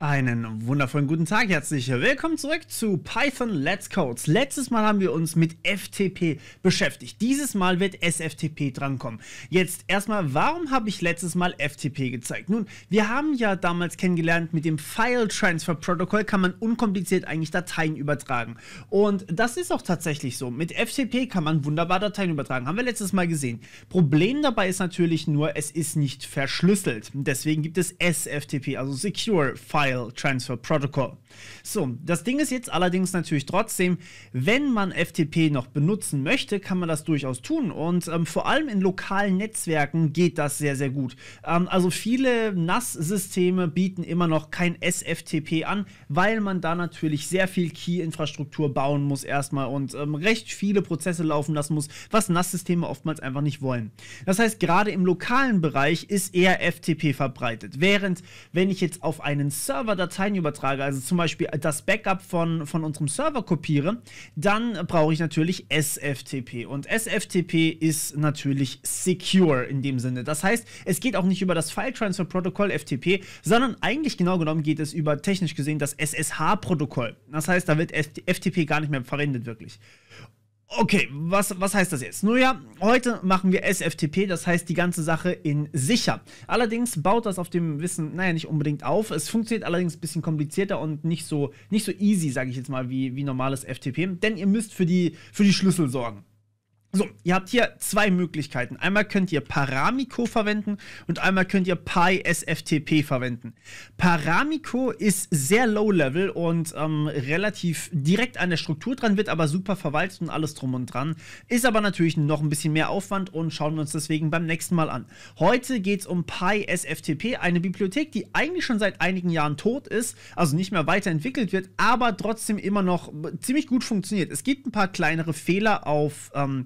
Einen wundervollen guten Tag, herzlich willkommen zurück zu Python Let's Codes. Letztes Mal haben wir uns mit FTP beschäftigt. Dieses Mal wird SFTP drankommen. Jetzt erstmal, warum habe ich letztes Mal FTP gezeigt? Nun, wir haben ja damals kennengelernt, mit dem File Transfer Protocol kann man unkompliziert eigentlich Dateien übertragen. Und das ist auch tatsächlich so. Mit FTP kann man wunderbar Dateien übertragen. Haben wir letztes Mal gesehen. Problem dabei ist natürlich nur, es ist nicht verschlüsselt. Deswegen gibt es SFTP, also Secure File. File Transfer Protocol. So, das Ding ist jetzt allerdings natürlich trotzdem, wenn man FTP noch benutzen möchte, kann man das durchaus tun und ähm, vor allem in lokalen Netzwerken geht das sehr, sehr gut. Ähm, also viele NAS-Systeme bieten immer noch kein SFTP an, weil man da natürlich sehr viel Key-Infrastruktur bauen muss erstmal und ähm, recht viele Prozesse laufen lassen muss, was NAS-Systeme oftmals einfach nicht wollen. Das heißt, gerade im lokalen Bereich ist eher FTP verbreitet, während wenn ich jetzt auf einen Server Server Dateien übertrage, also zum Beispiel das Backup von, von unserem Server kopiere, dann brauche ich natürlich SFTP. Und SFTP ist natürlich secure in dem Sinne. Das heißt, es geht auch nicht über das File Transfer Protocol FTP, sondern eigentlich genau genommen geht es über technisch gesehen das SSH-Protokoll. Das heißt, da wird FTP gar nicht mehr verwendet wirklich. Okay, was, was heißt das jetzt? Nun ja, heute machen wir SFTP, das heißt die ganze Sache in sicher. Allerdings baut das auf dem Wissen, naja, nicht unbedingt auf. Es funktioniert allerdings ein bisschen komplizierter und nicht so, nicht so easy, sage ich jetzt mal, wie, wie normales FTP. Denn ihr müsst für die, für die Schlüssel sorgen. So, ihr habt hier zwei Möglichkeiten. Einmal könnt ihr Paramico verwenden und einmal könnt ihr PySFTP verwenden. Paramico ist sehr low-level und ähm, relativ direkt an der Struktur dran, wird aber super verwaltet und alles drum und dran. Ist aber natürlich noch ein bisschen mehr Aufwand und schauen wir uns deswegen beim nächsten Mal an. Heute geht es um PySFTP, eine Bibliothek, die eigentlich schon seit einigen Jahren tot ist, also nicht mehr weiterentwickelt wird, aber trotzdem immer noch ziemlich gut funktioniert. Es gibt ein paar kleinere Fehler auf... Ähm,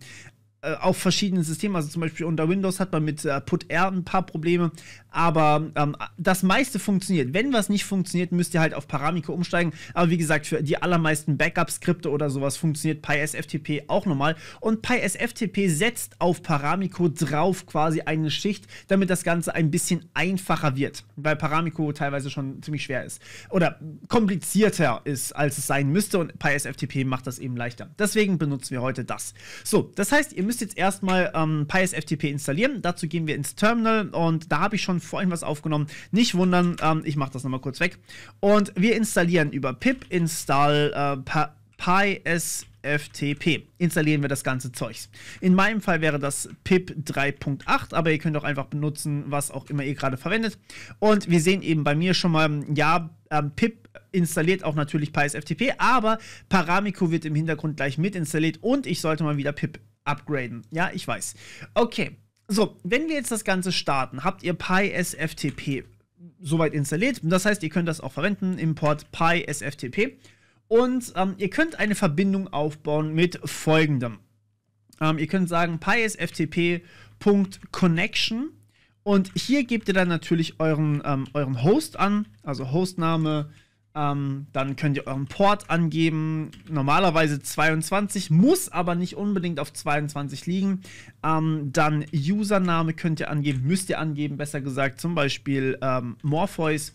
äh, auf verschiedenen Systemen. Also zum Beispiel unter Windows hat man mit äh, PutR ein paar Probleme, aber ähm, das meiste funktioniert. Wenn was nicht funktioniert, müsst ihr halt auf Paramiko umsteigen. Aber wie gesagt, für die allermeisten Backup-Skripte oder sowas funktioniert PySFTP auch nochmal. Und PySFTP setzt auf Paramiko drauf quasi eine Schicht, damit das Ganze ein bisschen einfacher wird, weil Paramiko teilweise schon ziemlich schwer ist oder komplizierter ist, als es sein müsste. Und PySFTP macht das eben leichter. Deswegen benutzen wir heute das. So, das heißt, ihr müsst müsst jetzt erstmal ähm, PySFTP installieren. Dazu gehen wir ins Terminal und da habe ich schon vorhin was aufgenommen. Nicht wundern, ähm, ich mache das nochmal kurz weg. Und wir installieren über pip install äh, PySFTP. FTP. Installieren wir das ganze Zeugs. In meinem Fall wäre das pip 3.8, aber ihr könnt auch einfach benutzen, was auch immer ihr gerade verwendet. Und wir sehen eben bei mir schon mal, ja, ähm, pip installiert auch natürlich PySFTP, aber Paramico wird im Hintergrund gleich mit installiert und ich sollte mal wieder pip upgraden. Ja, ich weiß. Okay, so, wenn wir jetzt das Ganze starten, habt ihr PySFTP soweit installiert. Das heißt, ihr könnt das auch verwenden, import PySFTP. Und ähm, ihr könnt eine Verbindung aufbauen mit folgendem. Ähm, ihr könnt sagen PySFTP.connection und hier gebt ihr dann natürlich euren, ähm, euren Host an, also Hostname, ähm, dann könnt ihr euren Port angeben. Normalerweise 22, muss aber nicht unbedingt auf 22 liegen. Ähm, dann Username könnt ihr angeben, müsst ihr angeben, besser gesagt, zum Beispiel ähm, Morpheus.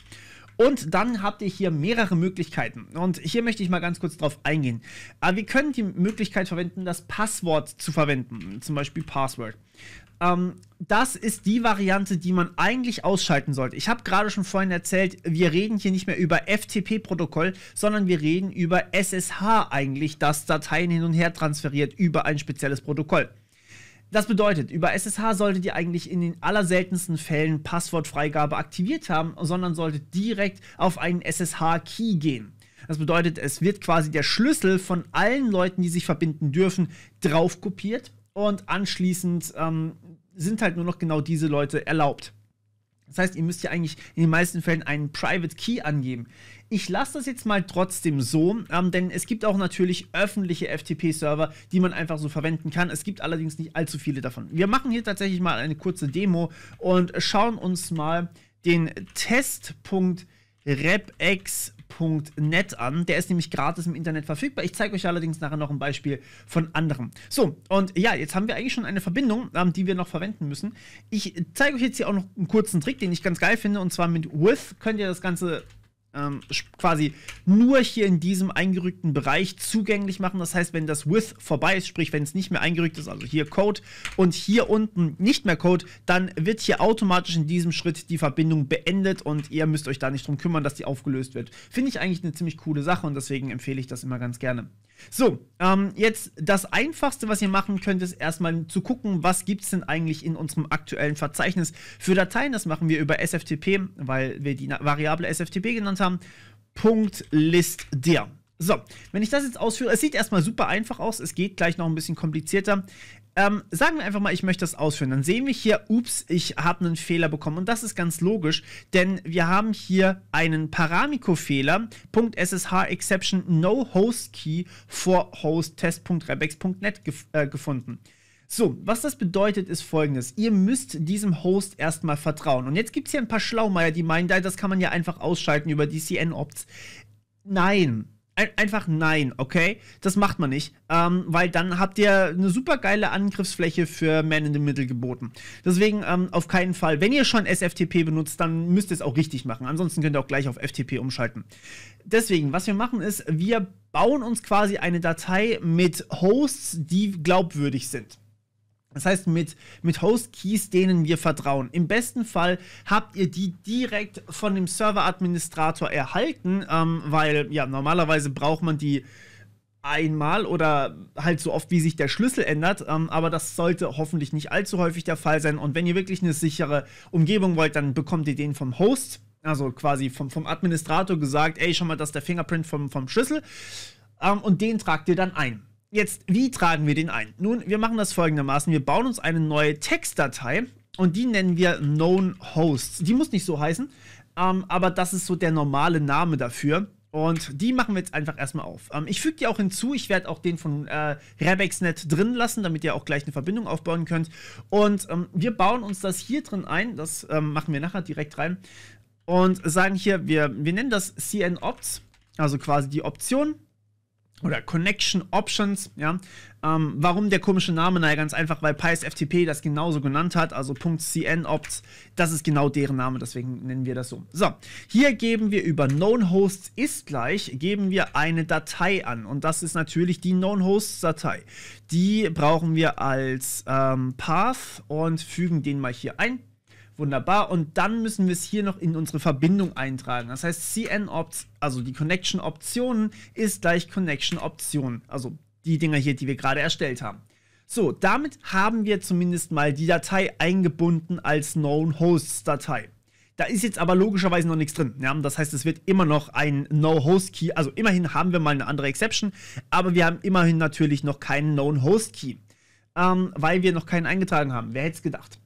Und dann habt ihr hier mehrere Möglichkeiten. Und hier möchte ich mal ganz kurz drauf eingehen. Aber äh, wir können die Möglichkeit verwenden, das Passwort zu verwenden, zum Beispiel Password. Ähm, das ist die Variante, die man eigentlich ausschalten sollte. Ich habe gerade schon vorhin erzählt, wir reden hier nicht mehr über FTP-Protokoll, sondern wir reden über SSH eigentlich, das Dateien hin und her transferiert über ein spezielles Protokoll. Das bedeutet, über SSH solltet ihr eigentlich in den allerseltensten Fällen Passwortfreigabe aktiviert haben, sondern solltet direkt auf einen SSH-Key gehen. Das bedeutet, es wird quasi der Schlüssel von allen Leuten, die sich verbinden dürfen, draufkopiert und anschließend ähm, sind halt nur noch genau diese Leute erlaubt. Das heißt, ihr müsst ja eigentlich in den meisten Fällen einen Private Key angeben. Ich lasse das jetzt mal trotzdem so, ähm, denn es gibt auch natürlich öffentliche FTP-Server, die man einfach so verwenden kann. Es gibt allerdings nicht allzu viele davon. Wir machen hier tatsächlich mal eine kurze Demo und schauen uns mal den Test.repx RepX geek.net an. Der ist nämlich gratis im Internet verfügbar. Ich zeige euch allerdings nachher noch ein Beispiel von anderem. So, und ja, jetzt haben wir eigentlich schon eine Verbindung, ähm, die wir noch verwenden müssen. Ich zeige euch jetzt hier auch noch einen kurzen Trick, den ich ganz geil finde. Und zwar mit with könnt ihr das Ganze ähm, quasi nur hier in diesem eingerückten Bereich zugänglich machen. Das heißt, wenn das With vorbei ist, sprich, wenn es nicht mehr eingerückt ist, also hier Code und hier unten nicht mehr Code, dann wird hier automatisch in diesem Schritt die Verbindung beendet und ihr müsst euch da nicht drum kümmern, dass die aufgelöst wird. Finde ich eigentlich eine ziemlich coole Sache und deswegen empfehle ich das immer ganz gerne. So, ähm, jetzt das Einfachste, was ihr machen könnt, ist erstmal zu gucken, was gibt es denn eigentlich in unserem aktuellen Verzeichnis für Dateien. Das machen wir über SFTP, weil wir die Variable SFTP genannt haben. Punkt list dir. So, wenn ich das jetzt ausführe, es sieht erstmal super einfach aus, es geht gleich noch ein bisschen komplizierter. Ähm, sagen wir einfach mal, ich möchte das ausführen. Dann sehen wir hier, ups, ich habe einen Fehler bekommen. Und das ist ganz logisch, denn wir haben hier einen Paramiko-Fehler. .ssh exception no host key for host test.rebex.net gef äh, gefunden. So, was das bedeutet, ist folgendes. Ihr müsst diesem Host erstmal vertrauen. Und jetzt gibt es hier ein paar Schlaumeier, die meinen, das kann man ja einfach ausschalten über die CN-Opts. Nein, ein, einfach nein, okay? Das macht man nicht, ähm, weil dann habt ihr eine super geile Angriffsfläche für Man in the Middle geboten. Deswegen ähm, auf keinen Fall, wenn ihr schon SFTP benutzt, dann müsst ihr es auch richtig machen. Ansonsten könnt ihr auch gleich auf FTP umschalten. Deswegen, was wir machen ist, wir bauen uns quasi eine Datei mit Hosts, die glaubwürdig sind. Das heißt, mit, mit Host-Keys, denen wir vertrauen. Im besten Fall habt ihr die direkt von dem Server-Administrator erhalten, ähm, weil ja, normalerweise braucht man die einmal oder halt so oft, wie sich der Schlüssel ändert. Ähm, aber das sollte hoffentlich nicht allzu häufig der Fall sein. Und wenn ihr wirklich eine sichere Umgebung wollt, dann bekommt ihr den vom Host, also quasi vom, vom Administrator gesagt, ey, schon mal, das ist der Fingerprint vom, vom Schlüssel. Ähm, und den tragt ihr dann ein jetzt, wie tragen wir den ein? Nun, wir machen das folgendermaßen. Wir bauen uns eine neue Textdatei und die nennen wir Known Hosts. Die muss nicht so heißen, ähm, aber das ist so der normale Name dafür. Und die machen wir jetzt einfach erstmal auf. Ähm, ich füge die auch hinzu. Ich werde auch den von äh, RebexNet drin lassen, damit ihr auch gleich eine Verbindung aufbauen könnt. Und ähm, wir bauen uns das hier drin ein. Das ähm, machen wir nachher direkt rein. Und sagen hier, wir, wir nennen das CN also quasi die Option oder Connection Options, ja. Ähm, warum der komische Name? Na ja, ganz einfach, weil PiesFTP das genauso genannt hat, also .cn Opts, das ist genau deren Name, deswegen nennen wir das so. So, hier geben wir über knownhosts ist gleich, geben wir eine Datei an und das ist natürlich die knownhosts Datei. Die brauchen wir als ähm, Path und fügen den mal hier ein. Wunderbar. Und dann müssen wir es hier noch in unsere Verbindung eintragen. Das heißt, CN-Opts, also die Connection-Optionen, ist gleich Connection-Option. Also die Dinger hier, die wir gerade erstellt haben. So, damit haben wir zumindest mal die Datei eingebunden als Known Hosts Datei. Da ist jetzt aber logischerweise noch nichts drin. Ja? Das heißt, es wird immer noch ein No-Host-Key. Also immerhin haben wir mal eine andere Exception, aber wir haben immerhin natürlich noch keinen Known-Host-Key, ähm, weil wir noch keinen eingetragen haben. Wer hätte es gedacht?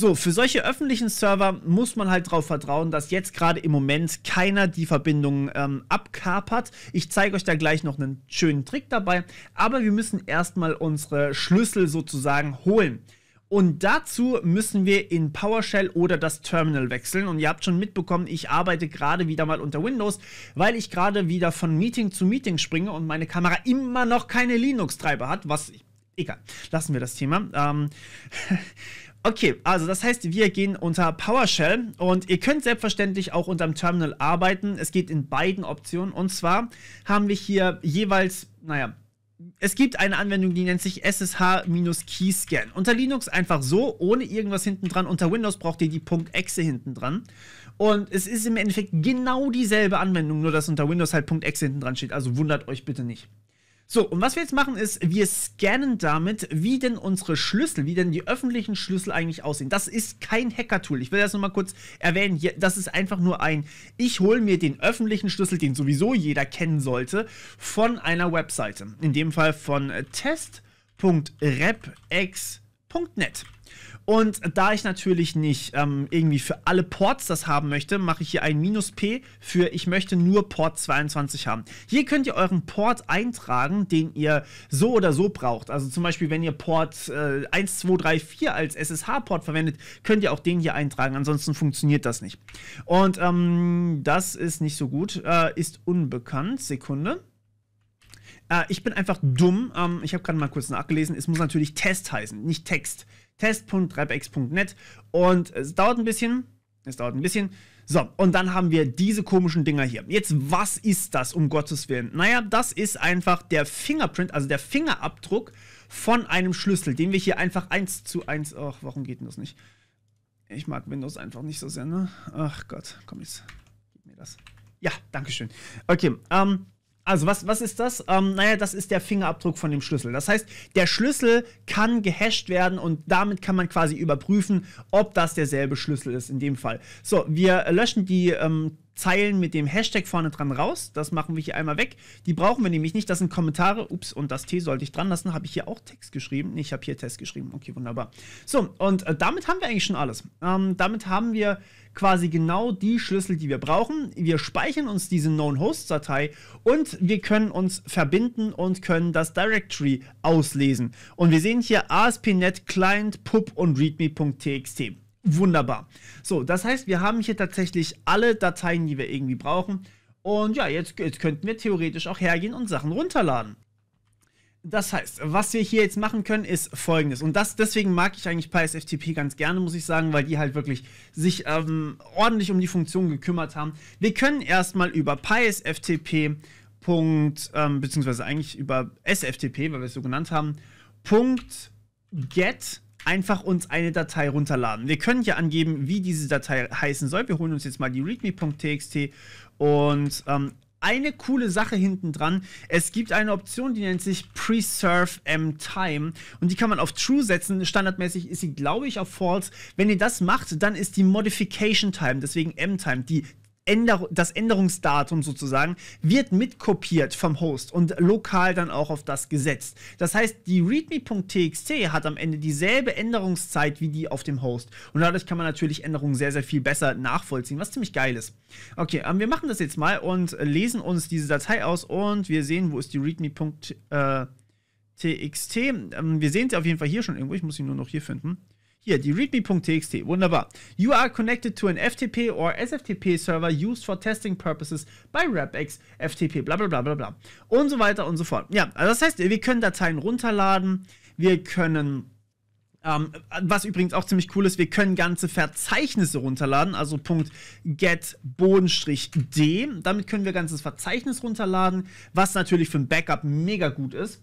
So, für solche öffentlichen Server muss man halt darauf vertrauen, dass jetzt gerade im Moment keiner die Verbindung ähm, abkapert. Ich zeige euch da gleich noch einen schönen Trick dabei, aber wir müssen erstmal unsere Schlüssel sozusagen holen. Und dazu müssen wir in PowerShell oder das Terminal wechseln. Und ihr habt schon mitbekommen, ich arbeite gerade wieder mal unter Windows, weil ich gerade wieder von Meeting zu Meeting springe und meine Kamera immer noch keine Linux-Treiber hat. Was, egal, lassen wir das Thema. Ähm Okay, also das heißt, wir gehen unter PowerShell und ihr könnt selbstverständlich auch unterm Terminal arbeiten. Es geht in beiden Optionen und zwar haben wir hier jeweils, naja, es gibt eine Anwendung, die nennt sich SSH-Keyscan. Unter Linux einfach so, ohne irgendwas hinten dran. Unter Windows braucht ihr die .exe hinten dran. Und es ist im Endeffekt genau dieselbe Anwendung, nur dass unter Windows halt .exe hinten dran steht. Also wundert euch bitte nicht. So, und was wir jetzt machen ist, wir scannen damit, wie denn unsere Schlüssel, wie denn die öffentlichen Schlüssel eigentlich aussehen. Das ist kein Hacker-Tool. Ich will das nochmal kurz erwähnen. Hier, das ist einfach nur ein, ich hole mir den öffentlichen Schlüssel, den sowieso jeder kennen sollte, von einer Webseite. In dem Fall von test.repx.net. Und da ich natürlich nicht ähm, irgendwie für alle Ports das haben möchte, mache ich hier ein Minus P für ich möchte nur Port 22 haben. Hier könnt ihr euren Port eintragen, den ihr so oder so braucht. Also zum Beispiel, wenn ihr Port äh, 1234 als SSH-Port verwendet, könnt ihr auch den hier eintragen. Ansonsten funktioniert das nicht. Und ähm, das ist nicht so gut. Äh, ist unbekannt. Sekunde äh, ich bin einfach dumm. Ähm, ich habe gerade mal kurz nachgelesen. Es muss natürlich Test heißen, nicht Text test.rebex.net und es dauert ein bisschen, es dauert ein bisschen. So, und dann haben wir diese komischen Dinger hier. Jetzt, was ist das, um Gottes Willen? Naja, das ist einfach der Fingerprint, also der Fingerabdruck von einem Schlüssel, den wir hier einfach eins zu eins. Ach, warum geht denn das nicht? Ich mag Windows einfach nicht so sehr, ne? Ach Gott, komm jetzt. Gib mir das. Ja, dankeschön. Okay, ähm. Also was, was ist das? Ähm, naja, das ist der Fingerabdruck von dem Schlüssel. Das heißt, der Schlüssel kann gehasht werden und damit kann man quasi überprüfen, ob das derselbe Schlüssel ist in dem Fall. So, wir löschen die ähm, Zeilen mit dem Hashtag vorne dran raus. Das machen wir hier einmal weg. Die brauchen wir nämlich nicht. Das sind Kommentare. Ups, und das T sollte ich dran lassen. Habe ich hier auch Text geschrieben? ich habe hier Test geschrieben. Okay, wunderbar. So, und äh, damit haben wir eigentlich schon alles. Ähm, damit haben wir quasi genau die Schlüssel, die wir brauchen. Wir speichern uns diese known host datei und wir können uns verbinden und können das Directory auslesen. Und wir sehen hier ASP.NET Client, Pub und README.txt. Wunderbar. So, das heißt, wir haben hier tatsächlich alle Dateien, die wir irgendwie brauchen. Und ja, jetzt, jetzt könnten wir theoretisch auch hergehen und Sachen runterladen. Das heißt, was wir hier jetzt machen können, ist folgendes. Und das, deswegen mag ich eigentlich PySFTP ganz gerne, muss ich sagen, weil die halt wirklich sich ähm, ordentlich um die Funktion gekümmert haben. Wir können erstmal über PySFTP. Punkt, ähm, beziehungsweise eigentlich über SFTP, weil wir es so genannt haben, Punkt get einfach uns eine Datei runterladen. Wir können hier angeben, wie diese Datei heißen soll. Wir holen uns jetzt mal die readme.txt und ähm, eine coole Sache hinten dran. Es gibt eine Option, die nennt sich Preserve M Time und die kann man auf True setzen. Standardmäßig ist sie, glaube ich, auf False. Wenn ihr das macht, dann ist die Modification Time, deswegen M Time, die Änder das Änderungsdatum sozusagen wird mitkopiert vom Host und lokal dann auch auf das gesetzt. Das heißt, die readme.txt hat am Ende dieselbe Änderungszeit wie die auf dem Host. Und dadurch kann man natürlich Änderungen sehr, sehr viel besser nachvollziehen, was ziemlich geil ist. Okay, ähm, wir machen das jetzt mal und lesen uns diese Datei aus und wir sehen, wo ist die readme.txt. Äh, ähm, wir sehen sie auf jeden Fall hier schon irgendwo. Ich muss sie nur noch hier finden. Hier, die readme.txt, wunderbar. You are connected to an FTP or SFTP Server used for testing purposes by RepX, FTP, bla bla bla bla bla. Und so weiter und so fort. Ja, also das heißt, wir können Dateien runterladen, wir können ähm, was übrigens auch ziemlich cool ist, wir können ganze Verzeichnisse runterladen, also get d. Damit können wir ganzes Verzeichnis runterladen, was natürlich für ein Backup mega gut ist.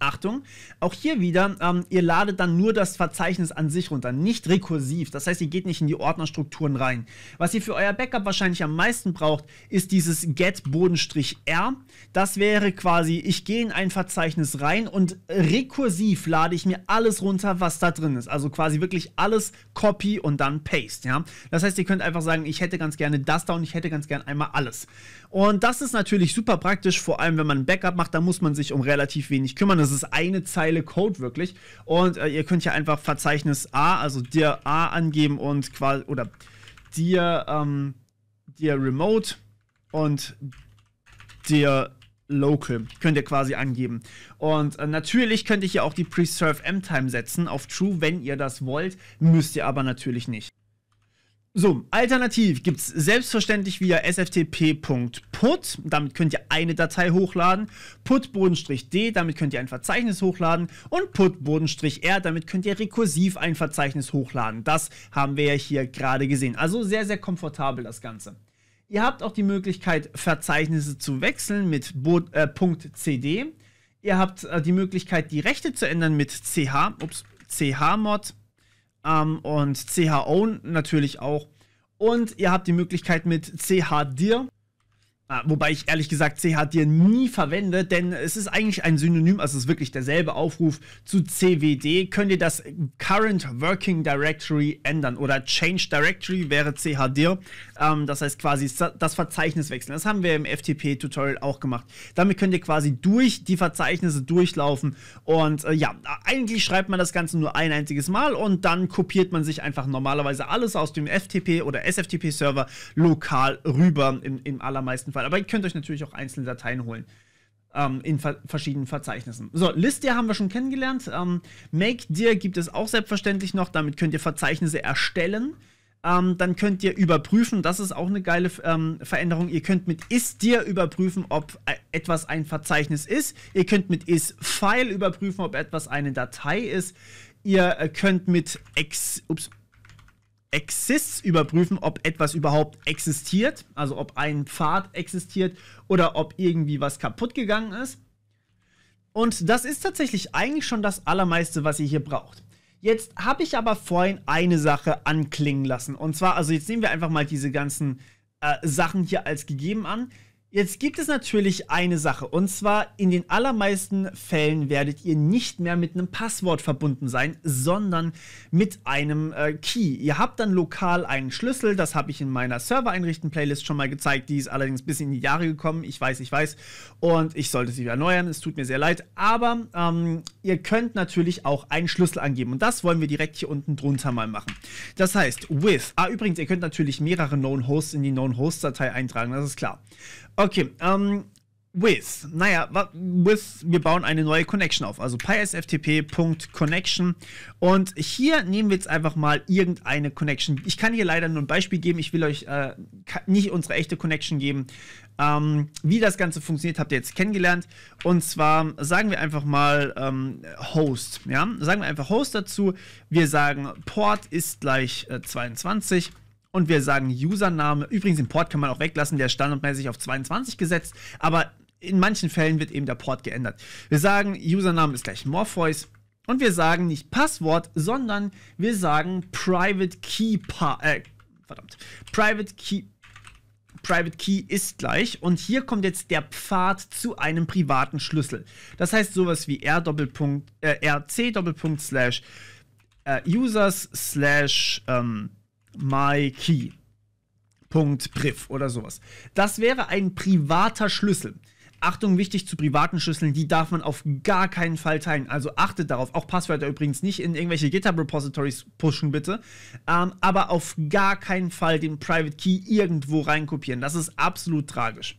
Achtung, auch hier wieder, ähm, ihr ladet dann nur das Verzeichnis an sich runter, nicht rekursiv. Das heißt, ihr geht nicht in die Ordnerstrukturen rein. Was ihr für euer Backup wahrscheinlich am meisten braucht, ist dieses get-r. Das wäre quasi, ich gehe in ein Verzeichnis rein und rekursiv lade ich mir alles runter, was da drin ist. Also quasi wirklich alles copy und dann paste. Ja? Das heißt, ihr könnt einfach sagen, ich hätte ganz gerne das da und ich hätte ganz gerne einmal alles. Und das ist natürlich super praktisch, vor allem wenn man ein Backup macht, da muss man sich um relativ wenig kümmern das ist eine Zeile Code wirklich. Und äh, ihr könnt ja einfach Verzeichnis A, also dir A angeben und quasi, oder dir, ähm, dir Remote und dir Local könnt ihr quasi angeben. Und äh, natürlich könnt ihr hier auch die Preserve M-Time setzen auf True, wenn ihr das wollt, müsst ihr aber natürlich nicht. So, alternativ gibt es selbstverständlich via sftp.put, damit könnt ihr eine Datei hochladen, put-d, damit könnt ihr ein Verzeichnis hochladen und put-r, damit könnt ihr rekursiv ein Verzeichnis hochladen. Das haben wir ja hier gerade gesehen. Also sehr, sehr komfortabel das Ganze. Ihr habt auch die Möglichkeit, Verzeichnisse zu wechseln mit äh, .cd. Ihr habt äh, die Möglichkeit, die Rechte zu ändern mit ch, ups, chmod ähm, und CH Own natürlich auch. Und ihr habt die Möglichkeit mit CH Dir Ah, wobei ich ehrlich gesagt CHDIR nie verwende, denn es ist eigentlich ein Synonym, also es ist wirklich derselbe Aufruf zu CWD. Könnt ihr das Current Working Directory ändern oder Change Directory wäre CHDIR. Ähm, das heißt quasi das Verzeichnis wechseln. Das haben wir im FTP-Tutorial auch gemacht. Damit könnt ihr quasi durch die Verzeichnisse durchlaufen und äh, ja, eigentlich schreibt man das Ganze nur ein einziges Mal und dann kopiert man sich einfach normalerweise alles aus dem FTP oder SFTP-Server lokal rüber im, im allermeisten Fall. Fall. Aber ihr könnt euch natürlich auch einzelne Dateien holen ähm, in ver verschiedenen Verzeichnissen. So, Listdir haben wir schon kennengelernt. Ähm, MakeDir gibt es auch selbstverständlich noch. Damit könnt ihr Verzeichnisse erstellen. Ähm, dann könnt ihr überprüfen, das ist auch eine geile ähm, Veränderung. Ihr könnt mit isDir überprüfen, ob e-, etwas ein Verzeichnis ist. Ihr könnt mit isFile überprüfen, ob etwas eine Datei ist. Ihr äh, könnt mit ex, ups, Exists überprüfen, ob etwas überhaupt existiert, also ob ein Pfad existiert oder ob irgendwie was kaputt gegangen ist. Und das ist tatsächlich eigentlich schon das Allermeiste, was ihr hier braucht. Jetzt habe ich aber vorhin eine Sache anklingen lassen. Und zwar, also jetzt nehmen wir einfach mal diese ganzen äh, Sachen hier als gegeben an. Jetzt gibt es natürlich eine Sache, und zwar in den allermeisten Fällen werdet ihr nicht mehr mit einem Passwort verbunden sein, sondern mit einem äh, Key. Ihr habt dann lokal einen Schlüssel, das habe ich in meiner Server-Einrichten-Playlist schon mal gezeigt, die ist allerdings bis in die Jahre gekommen, ich weiß, ich weiß, und ich sollte sie erneuern, es tut mir sehr leid, aber ähm, ihr könnt natürlich auch einen Schlüssel angeben. Und das wollen wir direkt hier unten drunter mal machen. Das heißt, with. Ah, übrigens, ihr könnt natürlich mehrere Known Hosts in die Known Hosts Datei eintragen, das ist klar. Okay, ähm, with. Naja, with, wir bauen eine neue Connection auf. Also pysftp.connection. Und hier nehmen wir jetzt einfach mal irgendeine Connection. Ich kann hier leider nur ein Beispiel geben. Ich will euch äh, nicht unsere echte Connection geben. Ähm, wie das Ganze funktioniert, habt ihr jetzt kennengelernt. Und zwar sagen wir einfach mal ähm, Host. Ja? Sagen wir einfach Host dazu. Wir sagen Port ist gleich äh, 22 und wir sagen Username. Übrigens, den Port kann man auch weglassen, der ist standardmäßig auf 22 gesetzt, aber in manchen Fällen wird eben der Port geändert. Wir sagen, Username ist gleich Morpheus und wir sagen nicht Passwort, sondern wir sagen Private Key, pa äh, verdammt, Private Key, Private Key ist gleich. Und hier kommt jetzt der Pfad zu einem privaten Schlüssel. Das heißt sowas wie R Doppelpunkt, äh, RC Doppelpunkt slash äh, users slash ähm, my key. Punkt, priv oder sowas. Das wäre ein privater Schlüssel. Achtung, wichtig zu privaten Schlüsseln, die darf man auf gar keinen Fall teilen. Also achtet darauf. Auch Passwörter übrigens nicht in irgendwelche GitHub-Repositories pushen, bitte. Ähm, aber auf gar keinen Fall den Private Key irgendwo reinkopieren. Das ist absolut tragisch.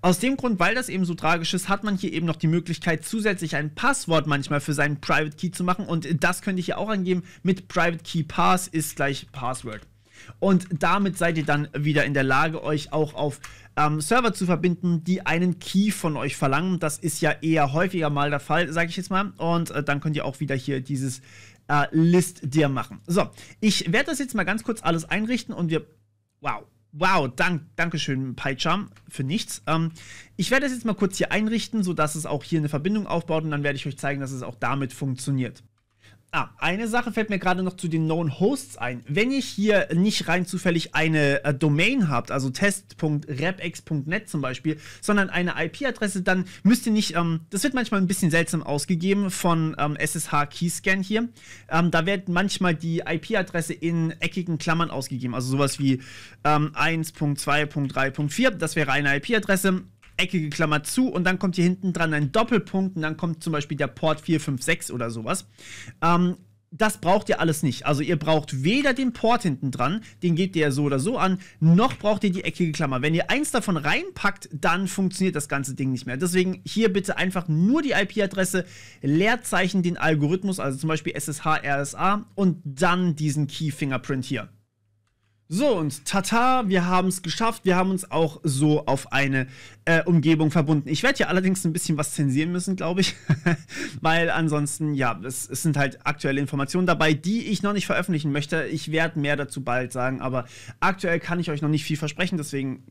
Aus dem Grund, weil das eben so tragisch ist, hat man hier eben noch die Möglichkeit, zusätzlich ein Passwort manchmal für seinen Private Key zu machen. Und das könnte ich hier auch angeben mit Private Key Pass ist gleich Password. Und damit seid ihr dann wieder in der Lage, euch auch auf ähm, Server zu verbinden, die einen Key von euch verlangen. Das ist ja eher häufiger mal der Fall, sage ich jetzt mal. Und äh, dann könnt ihr auch wieder hier dieses äh, List dir machen. So, ich werde das jetzt mal ganz kurz alles einrichten und wir... Wow. Wow, dank, Dankeschön, PyCharm, für nichts. Ähm, ich werde das jetzt mal kurz hier einrichten, sodass es auch hier eine Verbindung aufbaut und dann werde ich euch zeigen, dass es auch damit funktioniert. Ah, eine Sache fällt mir gerade noch zu den Known Hosts ein. Wenn ihr hier nicht rein zufällig eine äh, Domain habt, also test.repex.net zum Beispiel, sondern eine IP-Adresse, dann müsst ihr nicht, ähm, das wird manchmal ein bisschen seltsam ausgegeben von ähm, SSH Keyscan hier. Ähm, da wird manchmal die IP-Adresse in eckigen Klammern ausgegeben, also sowas wie 1.2.3.4, ähm, das wäre eine IP-Adresse eckige Klammer zu und dann kommt hier hinten dran ein Doppelpunkt und dann kommt zum Beispiel der Port 456 oder sowas. Ähm, das braucht ihr alles nicht. Also ihr braucht weder den Port hinten dran, den gebt ihr ja so oder so an, noch braucht ihr die eckige Klammer. Wenn ihr eins davon reinpackt, dann funktioniert das ganze Ding nicht mehr. Deswegen hier bitte einfach nur die IP-Adresse, Leerzeichen den Algorithmus, also zum Beispiel SSH, RSA und dann diesen Key Fingerprint hier. So, und tata, wir haben es geschafft. Wir haben uns auch so auf eine äh, Umgebung verbunden. Ich werde hier allerdings ein bisschen was zensieren müssen, glaube ich. Weil ansonsten, ja, es, es, sind halt aktuelle Informationen dabei, die ich noch nicht veröffentlichen möchte. Ich werde mehr dazu bald sagen, aber aktuell kann ich euch noch nicht viel versprechen. Deswegen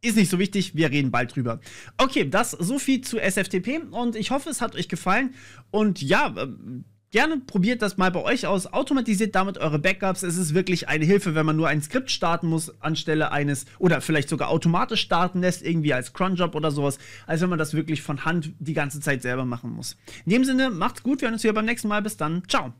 ist nicht so wichtig. Wir reden bald drüber. Okay, das so viel zu SFTP. Und ich hoffe, es hat euch gefallen. Und ja, ähm, Gerne probiert das mal bei euch aus, automatisiert damit eure Backups. Es ist wirklich eine Hilfe, wenn man nur ein Skript starten muss anstelle eines oder vielleicht sogar automatisch starten lässt, irgendwie als Cronjob oder sowas, als wenn man das wirklich von Hand die ganze Zeit selber machen muss. In dem Sinne, macht's gut, wir hören uns wieder beim nächsten Mal. Bis dann, ciao.